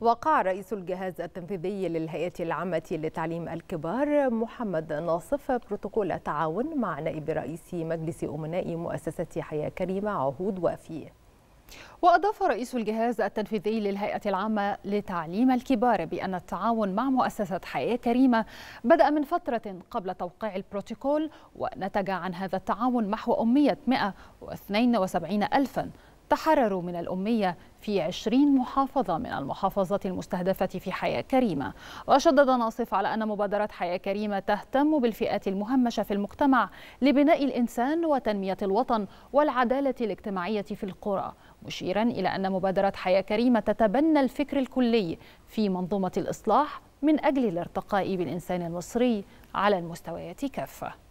وقع رئيس الجهاز التنفيذي للهيئة العامة لتعليم الكبار محمد ناصف بروتوكول تعاون مع نائب رئيس مجلس أمناء مؤسسة حياة كريمة عهود وافي وأضاف رئيس الجهاز التنفيذي للهيئة العامة لتعليم الكبار بأن التعاون مع مؤسسة حياة كريمة بدأ من فترة قبل توقيع البروتوكول ونتج عن هذا التعاون محو أمية 172 ألفاً تحرروا من الأمية في 20 محافظة من المحافظات المستهدفة في حياة كريمة وشدد ناصف على أن مبادرة حياة كريمة تهتم بالفئات المهمشة في المجتمع لبناء الإنسان وتنمية الوطن والعدالة الاجتماعية في القرى مشيرا إلى أن مبادرة حياة كريمة تتبنى الفكر الكلي في منظومة الإصلاح من أجل الارتقاء بالإنسان المصري على المستويات كافة